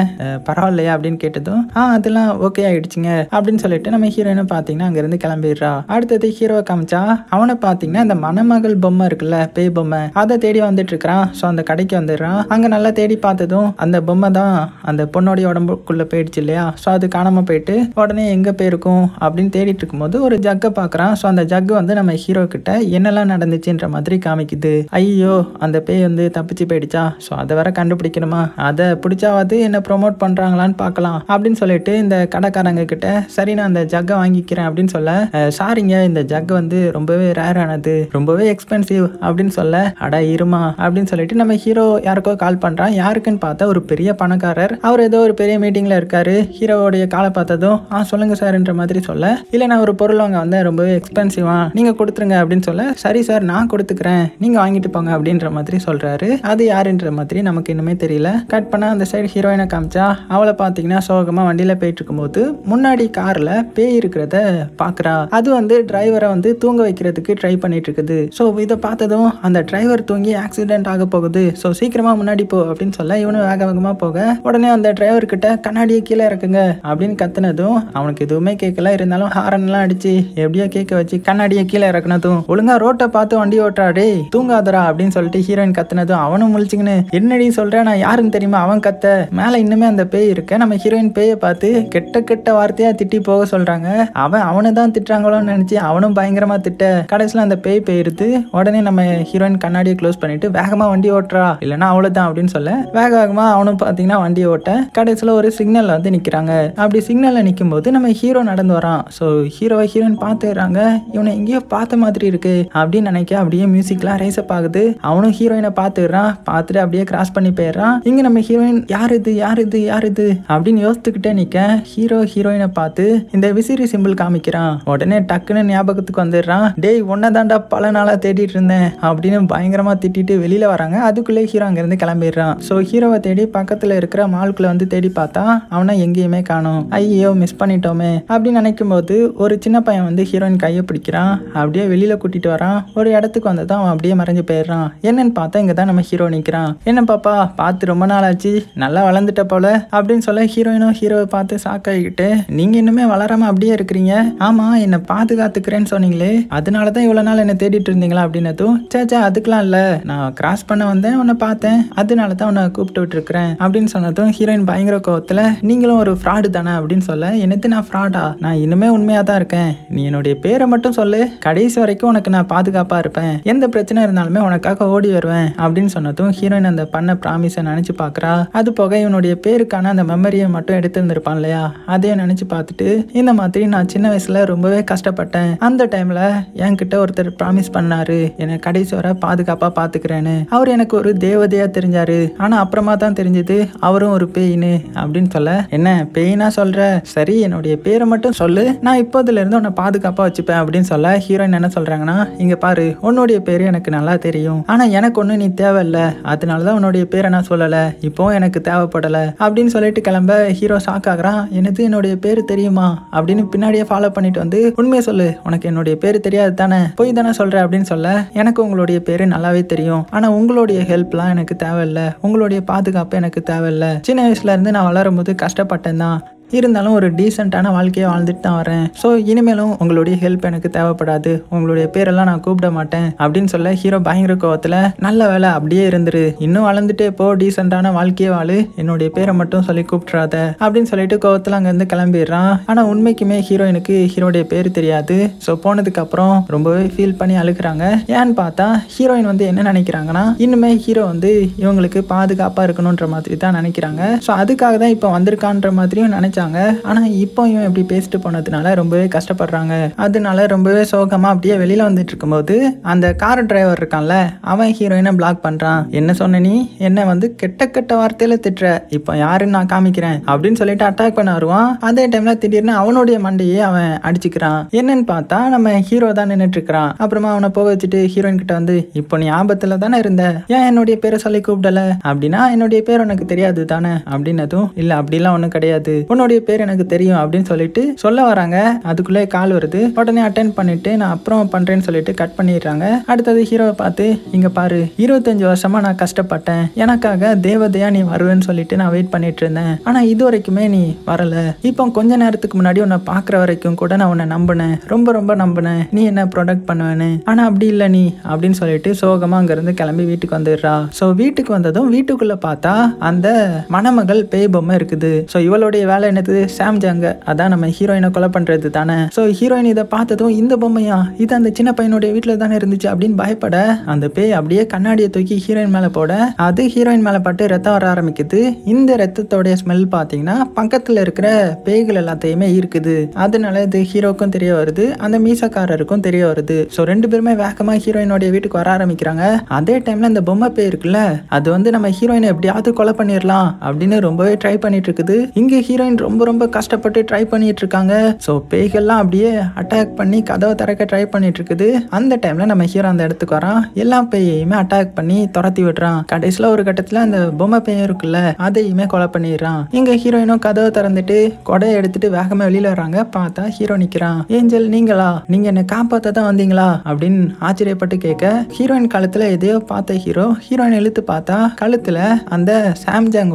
பரவாயில்லையா அப்படின்னு கேட்டதும் ஆ அதெல்லாம் ஓகே ஆயிடுச்சுங்க அப்படின்னு சொல்லிட்டு நம்ம ஹீரோயினை பார்த்தீங்கன்னா அங்கேருந்து கிளம்பிடுறா அடுத்தது ஹீரோ காமிச்சா அவனை பார்த்தீங்கன்னா அந்த மணமகள் பொம்மை இருக்குல்ல பேய் பொம்மை அதை தேடி வந்துட்டு இருக்கிறான் ஸோ அந்த கடைக்கு வந்துடுறான் அங்கே நல்லா தேடி பார்த்ததும் அந்த பொம்மை தான் அந்த பொண்ணுடைய உடம்புக்குள்ளே போயிடுச்சு இல்லையா ஸோ அது அது காணாமல் போயிட்டு உடனே எங்கே போயிருக்கும் அப்படின்னு தேடிட்டு இருக்கும்போது ஒரு ஜக்கை பார்க்குறான் ஸோ அந்த ஜக் வந்து நம்ம ஹீரோ கிட்ட என்னெல்லாம் நடந்துச்சுன்ற மாதிரி காமிக்குது ஐயோ அந்த பேய் வந்து தப்பிச்சு போயிடுச்சா ஸோ அதை வேற கண்டுபிடிக்கணுமா அதை பிடிச்சாவது என்ன ப்ரொமோட் பண்ணுறாங்களான்னு பார்க்கலாம் அப்படின்னு சொல்லிட்டு இந்த கடைக்காரங்க கிட்ட சரி நான் அந்த ஜக்கை வாங்கிக்கிறேன் அப்படின்னு சொல்ல சாரிங்க இந்த ஜக் வந்து ரொம்பவே ரேரானது ரொம்பவே எக்ஸ்பென்சிவ் அப்படின்னு சொல்ல அடா இருமா அப்படின்னு சொல்லிட்டு நம்ம ஹீரோ யாருக்கோ கால் பண்ணுறான் யாருக்குன்னு பார்த்தா ஒரு பெரிய பணக்காரர் அவர் ஏதோ ஒரு பெரிய மீட்டிங்கில் இருக்காரு ஹீரோ அவருடைய காலை பார்த்ததும் ஆ சொல்லுங்கள் சார்ன்ற மாதிரி சொல்ல இல்லை நான் ஒரு பொருள் வாங்க வந்து ரொம்பவே எக்ஸ்பென்சிவா நீங்கள் கொடுத்துருங்க அப்படின்னு சொல்ல சரி சார் நான் கொடுத்துக்கிறேன் நீங்கள் வாங்கிட்டு போங்க அப்படின்ற மாதிரி சொல்கிறாரு அது யாருன்ற மாதிரி நமக்கு இன்னுமே தெரியல கட் பண்ணால் அந்த சைடு ஹீரோயினை காமிச்சா அவளை பார்த்தீங்கன்னா சோகமாக வண்டியில் போயிட்டு இருக்கும்போது முன்னாடி காரில் பேய் இருக்கிறத பார்க்குறா அது வந்து டிரைவரை வந்து தூங்க வைக்கிறதுக்கு ட்ரை பண்ணிட்டு இருக்குது ஸோ இதை பார்த்ததும் அந்த டிரைவர் தூங்கி ஆக்சிடென்ட் ஆக போகுது ஸோ சீக்கிரமாக முன்னாடி போ அப்படின்னு சொல்ல இவனும் வேக வேகமாக போக உடனே அந்த டிரைவர் கிட்ட கண்ணாடியை கீழே இறக்குங்க அப்படின்னு கத்துனதும் அவனுக்கு எதுவுமே கேட்கல இருந்தாலும் ஹாரன்லாம் அடிச்சு எப்படியோ கேட்க வச்சு கண்ணாடியை கீழே இறக்குனதும் ஒழுங்கா ரோட்டை பார்த்து வண்டி ஓட்டுறாடே தூங்காதரா அப்படின்னு சொல்லிட்டு ஹீரோயின் கத்துனதும் அவனும் முழிச்சுக்கின்னு என்னடி சொல்றேன் நான் யாருன்னு தெரியுமா அவன் கத்த மேல இன்னுமே அந்த பேய் இருக்க நம்ம ஹீரோயின் பேயை பார்த்து கெட்ட கெட்ட வார்த்தையா திட்டி போக சொல்றாங்க அவன் அவனை தான் திட்டுறாங்களோன்னு நினைச்சு அவனும் பயங்கரமா திட்ட கடைசியில் அந்த பேய் இருந்து உடனே நம்ம ஹீரோயின் கண்ணாடியை க்ளோஸ் பண்ணிட்டு வேகமா வண்டி ஓட்டுறா இல்லைன்னா அவ்வளவுதான் அப்படின்னு சொல்ல வேக வேகமா அவனும் பாத்தீங்கன்னா வண்டி ஓட்ட கடைசியில் ஒரு சிக்னல் வந்து நிற்கிறாங்க அப்படி சிக்னலில் நிற்கும்போது நம்ம ஹீரோ நடந்து வரான் ஸோ ஹீரோவை ஹீரோயின் பார்த்துறாங்க இவனை எங்கேயோ பார்த்த மாதிரி இருக்கு அப்படின்னு நினைக்க அப்படியே மியூசிக்லாம் அப் ஆகுது அவனும் ஹீரோயினை பார்த்துடுறான் பார்த்துட்டு அப்படியே கிராஸ் பண்ணி போயிடுறான் இங்கே நம்ம ஹீரோயின் யார் இது யார் இது யார் இது அப்படின்னு யோசித்துக்கிட்டே நிற்க ஹீரோ ஹீரோயினை பார்த்து இந்த விசிறி சிம்பிள் காமிக்கிறான் உடனே டக்குன்னு ஞாபகத்துக்கு வந்துடுறான் டேய் ஒன்றை தாண்டா பல நாளாக தேடிட்டு இருந்தேன் அப்படின்னு பயங்கரமாக திட்டிட்டு வெளியில் வராங்க அதுக்குள்ளே ஹீரோ அங்கேருந்து கிளம்பிடுறான் ஸோ ஹீரோவை தேடி பக்கத்தில் இருக்கிற மால்குள்ளே வந்து தேடி பார்த்தா அவனை எங்கேயுமே காணும் காணும் ஐயோ மிஸ் பண்ணிட்டோமே அப்படின்னு நினைக்கும் போது ஒரு சின்ன பையன் வந்து ஹீரோயின் கையை பிடிக்கிறான் அப்படியே வெளியில கூட்டிட்டு வரான் ஒரு இடத்துக்கு வந்து அவன் அப்படியே மறைஞ்சு போயிடுறான் என்னன்னு பார்த்தா இங்க தான் நம்ம ஹீரோ நிற்கிறான் என்ன பாப்பா பார்த்து ரொம்ப நாள் ஆச்சு நல்லா வளர்ந்துட்ட போல அப்படின்னு சொல்ல ஹீரோயினும் ஹீரோவை பார்த்து சாக்காயிக்கிட்டு நீங்க இன்னுமே வளராம அப்படியே இருக்கிறீங்க ஆமா என்னை பாதுகாத்துக்கிறேன்னு சொன்னீங்களே அதனால தான் இவ்வளோ நாள் என்னை தேடிட்டு இருந்தீங்களா அப்படின்னதும் சேச்சா அதுக்கெலாம் இல்லை நான் கிராஸ் பண்ண வந்தேன் உன்னை பார்த்தேன் அதனால தான் உன்னை கூப்பிட்டு இருக்கிறேன் அப்படின்னு சொன்னதும் ஹீரோயின் பயங்கர கோவத்தில் நீங்களும் ஒரு ஃப்ராடு தானே அப்படின்னு சொல்ல எனக்கு நான் ஃப்ராடா நான் இன்னுமே உண்மையாக தான் இருக்கேன் நீ என்னுடைய பேரை மட்டும் சொல்லு கடைசி வரைக்கும் உனக்கு நான் பாதுகாப்பாக இருப்பேன் எந்த பிரச்சனை இருந்தாலுமே உனக்காக ஓடி வருவேன் அப்படின்னு சொன்னதும் ஹீரோயின் அந்த பண்ண ப்ராமிஸை நினச்சி பார்க்குறா அது போக இவனுடைய பேருக்கான அந்த மெமரியை மட்டும் எடுத்திருந்திருப்பான் இல்லையா அதையும் நினச்சி பார்த்துட்டு இந்த மாதிரி நான் சின்ன வயசில் ரொம்பவே கஷ்டப்பட்டேன் அந்த டைமில் என்கிட்ட ஒருத்தர் ப்ராமிஸ் பண்ணாரு என்னை கடைசி வர பாதுகாப்பாக பாத்துக்கிறேன்னு அவர் எனக்கு ஒரு தேவதையாக தெரிஞ்சாரு ஆனால் அப்புறமா தான் தெரிஞ்சது அவரும் ஒரு பேயின்னு அப்படின்னு சொல்ல என்ன பெயின் வீணா சொல்ற சரி என்னுடைய பேரை மட்டும் சொல்லு நான் இப்போதுலேருந்து உன்னை பாதுகாப்பாக வச்சுப்பேன் அப்படின்னு சொல்ல ஹீரோயின் என்ன சொல்கிறாங்கன்னா இங்கே பாரு உன்னுடைய பேர் எனக்கு நல்லா தெரியும் ஆனால் எனக்கு ஒன்றும் நீ தேவையில்ல அதனால தான் உன்னுடைய பேரை நான் சொல்லலை இப்போ எனக்கு தேவைப்படலை அப்படின்னு சொல்லிட்டு கிளம்ப ஹீரோ ஷாக் ஆகிறான் எனக்கு என்னுடைய பேர் தெரியுமா அப்படின்னு பின்னாடியே ஃபாலோ பண்ணிட்டு வந்து உண்மையை சொல்லு உனக்கு என்னுடைய பேர் தெரியாது தானே போய் தானே சொல்கிற அப்படின்னு சொல்ல எனக்கு உங்களுடைய பேர் நல்லாவே தெரியும் ஆனால் உங்களுடைய ஹெல்ப்லாம் எனக்கு தேவையில்லை உங்களுடைய பாதுகாப்பு எனக்கு தேவையில்லை சின்ன வயசுலேருந்து நான் வளரும்போது கஷ்டப்பட்டேன் தான் இருந்தாலும் ஒரு டீசெண்டான வாழ்க்கையை வாழ்ந்துட்டு தான் வரேன் ஸோ இனிமேலும் உங்களுடைய ஹெல்ப் எனக்கு தேவைப்படாது உங்களுடைய பேரெல்லாம் நான் கூப்பிட மாட்டேன் அப்படின்னு சொல்ல ஹீரோ பயங்கர கோவத்தில் நல்ல வேலை அப்படியே இருந்துரு இன்னும் வளர்ந்துட்டே போ டீசெண்டான வாழ்க்கையை வாழு என்னுடைய பேரை மட்டும் சொல்லி கூப்பிட்றாத அப்படின்னு சொல்லிட்டு கோவத்தில் அங்கேருந்து கிளம்பிடுறான் ஆனால் உண்மைக்குமே ஹீரோயினுக்கு ஹீரோடைய பேர் தெரியாது ஸோ போனதுக்கப்புறம் ரொம்பவே ஃபீல் பண்ணி அழுகிறாங்க ஏன்னு பார்த்தா ஹீரோயின் வந்து என்ன நினைக்கிறாங்கன்னா இன்னுமே ஹீரோ வந்து இவங்களுக்கு பாதுகாப்பாக இருக்கணுன்ற மாதிரி தான் நினைக்கிறாங்க ஸோ அதுக்காக தான் இப்போ வந்திருக்கான்ற மாதிரியும் நினைச்சு ஆரம்பிச்சாங்க ஆனால் இப்போ இவன் இப்படி பேசிட்டு போனதுனால ரொம்பவே கஷ்டப்படுறாங்க அதனால ரொம்பவே சோகமாக அப்படியே வெளியில் வந்துட்டு இருக்கும்போது அந்த கார் டிரைவர் இருக்கான்ல அவன் ஹீரோயினை பிளாக் பண்ணுறான் என்ன சொன்ன நீ என்ன வந்து கெட்ட கெட்ட வார்த்தையில் திட்டுற இப்போ யாருன்னு நான் காமிக்கிறேன் அப்படின்னு சொல்லிட்டு அட்டாக் பண்ண வருவான் அதே டைம்ல திடீர்னு அவனுடைய மண்டையை அவன் அடிச்சுக்கிறான் என்னன்னு பார்த்தா நம்ம ஹீரோ தான் நின்றுட்டு இருக்கிறான் அப்புறமா அவனை போக வச்சுட்டு ஹீரோயின் கிட்ட வந்து இப்போ நீ ஆபத்துல தானே இருந்த ஏன் என்னுடைய பேரை சொல்லி கூப்பிடல அப்படின்னா என்னுடைய பேர் உனக்கு தெரியாது தானே அப்படின்னதும் இல்லை அப்படிலாம் ஒன்றும் கிடையாது உன்னோட உன்னுடைய பேர் எனக்கு தெரியும் அப்படின்னு சொல்லிட்டு சொல்ல வராங்க அதுக்குள்ளே கால் வருது உடனே அட்டன் பண்ணிட்டு நான் அப்புறம் பண்றேன்னு சொல்லிட்டு கட் பண்ணிடுறாங்க அடுத்தது ஹீரோவை பார்த்து இங்க பாரு இருபத்தஞ்சு வருஷமா நான் கஷ்டப்பட்டேன் எனக்காக தேவதையா நீ வருவேன்னு சொல்லிட்டு நான் வெயிட் பண்ணிட்டு இருந்தேன் ஆனா இது வரைக்குமே நீ வரல இப்போ கொஞ்ச நேரத்துக்கு முன்னாடி உன்னை பாக்குற வரைக்கும் கூட நான் உன்னை நம்பினேன் ரொம்ப ரொம்ப நம்பினேன் நீ என்ன ப்ரொடக்ட் பண்ணுவேன்னு ஆனா அப்படி இல்லை நீ அப்படின்னு சொல்லிட்டு சோகமா அங்கிருந்து கிளம்பி வீட்டுக்கு வந்துடுறா ஸோ வீட்டுக்கு வந்ததும் வீட்டுக்குள்ள பார்த்தா அந்த மணமகள் பேய் பொம்மை இருக்குது ஸோ இவளுடைய வேலை என்னது சாம்ஜாங்க அதான் நம்ம ஹீரோயினை கொலை பண்ணுறது தானே ஸோ ஹீரோயின் இதை பார்த்ததும் இந்த பொம்மையா இது அந்த சின்ன பையனுடைய வீட்டில் தானே இருந்துச்சு அப்படின்னு பயப்பட அந்த பேய் அப்படியே கண்ணாடியை தூக்கி ஹீரோயின் மேலே போட அது ஹீரோயின் மேலே பட்டு ரத்தம் வர ஆரம்பிக்குது இந்த ரத்தத்தோடைய ஸ்மெல் பார்த்தீங்கன்னா பக்கத்தில் இருக்கிற பேய்கள் எல்லாத்தையுமே இருக்குது அதனால இது ஹீரோக்கும் தெரிய வருது அந்த மீசக்காரருக்கும் தெரிய வருது ஸோ ரெண்டு பேருமே வேகமாக ஹீரோயினுடைய வீட்டுக்கு வர ஆரம்பிக்கிறாங்க அதே டைமில் இந்த பொம்மை பேய் இருக்குல்ல அது வந்து நம்ம ஹீரோயினை எப்படியாவது கொலை பண்ணிடலாம் அப்படின்னு ரொம்பவே ட்ரை பண்ணிட்டு இருக்குது இங்கே ஹீரோயின் ரொம்ப ரொம்ப கஷ்டப்பட்டு ட்ரை பண்ணிட்டு இருக்காங்க ஸோ பேய்கள்லாம் அப்படியே அட்டாக் பண்ணி கதவை திறக்க ட்ரை பண்ணிட்டு இருக்குது அந்த டைம்ல நம்ம ஹீரோ அந்த இடத்துக்கு வரான் எல்லா பேயையுமே அட்டாக் பண்ணி துரத்தி விடுறான் கடைசியில் ஒரு கட்டத்தில் அந்த பொம்மை பேயும் இருக்குல்ல அதையுமே கொலை பண்ணிடுறான் இங்க ஹீரோயினும் கதவை திறந்துட்டு கொடையை எடுத்துட்டு வேகமா வெளியில வராங்க பார்த்தா ஹீரோ நிக்கிறான் ஏஞ்சல் நீங்களா நீங்க என்ன காப்பாத்த தான் வந்தீங்களா அப்படின்னு ஆச்சரியப்பட்டு கேட்க ஹீரோயின் கழுத்துல எதையோ பார்த்த ஹீரோ ஹீரோயின் இழுத்து பார்த்தா கழுத்துல அந்த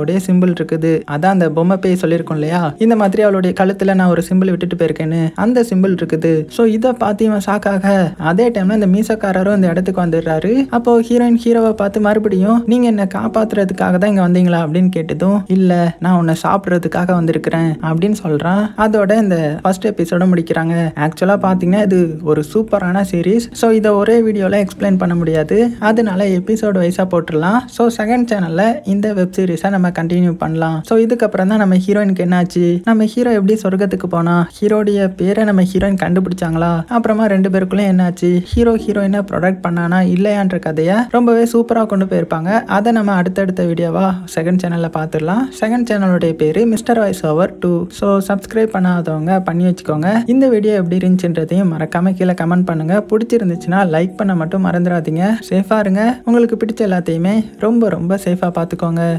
உடைய சிம்பிள் இருக்குது அதான் அந்த பொம்மை பேய் சொல்லியிருக்கோம் இல்லையா இல்லையா இந்த மாதிரி அவளுடைய கழுத்துல நான் ஒரு சிம்பிள் விட்டுட்டு போயிருக்கேன்னு அந்த சிம்பிள் இருக்குது ஸோ இதை பார்த்து இவன் ஷாக்காக அதே டைம்ல இந்த மீசக்காரரும் இந்த இடத்துக்கு வந்துடுறாரு அப்போ ஹீரோயின் ஹீரோவை பார்த்து மறுபடியும் நீங்க என்ன காப்பாத்துறதுக்காக தான் இங்க வந்தீங்களா அப்படின்னு கேட்டதும் இல்ல நான் உன்னை சாப்பிட்றதுக்காக வந்திருக்கிறேன் அப்படின்னு சொல்றான் அதோட இந்த ஃபர்ஸ்ட் எபிசோட முடிக்கிறாங்க ஆக்சுவலா பாத்தீங்கன்னா இது ஒரு சூப்பரான சீரீஸ் ஸோ இதை ஒரே வீடியோவில் எக்ஸ்பிளைன் பண்ண முடியாது அதனால எபிசோடு வைஸாக போட்டுடலாம் ஸோ செகண்ட் சேனலில் இந்த வெப் சீரிஸை நம்ம கண்டினியூ பண்ணலாம் ஸோ இதுக்கப்புறம் தான் நம்ம ஹீரோயினுக்கு என்ன ஆச்சு நம்ம ஹீரோ எப்படி சொர்க்கத்துக்கு போனா ஹீரோடைய பேரை நம்ம ஹீரோயின் கண்டுபிடிச்சாங்களா அப்புறமா ரெண்டு பேருக்குள்ளே என்னாச்சு ஹீரோ ஹீரோயினை ப்ரொடக்ட் பண்ணானா இல்லையான்ற கதையை ரொம்பவே சூப்பராக கொண்டு போயிருப்பாங்க அதை நம்ம அடுத்தடுத்த வீடியோவா செகண்ட் சேனலில் பார்த்துடலாம் செகண்ட் சேனலுடைய பேர் mister voice over two so subscribe பண்ணாதவங்க பண்ணி வச்சுக்கோங்க இந்த வீடியோ எப்படி இருந்துச்சுன்றதையும் மறக்காம கீழே கமெண்ட் பண்ணுங்க பிடிச்சிருந்துச்சுன்னா லைக் பண்ண மட்டும் மறந்துடாதீங்க சேஃபாக இருங்க உங்களுக்கு பிடிச்ச எல்லாத்தையுமே ரொம்ப ரொம்ப சேஃபாக பார்த்துக்கோங்க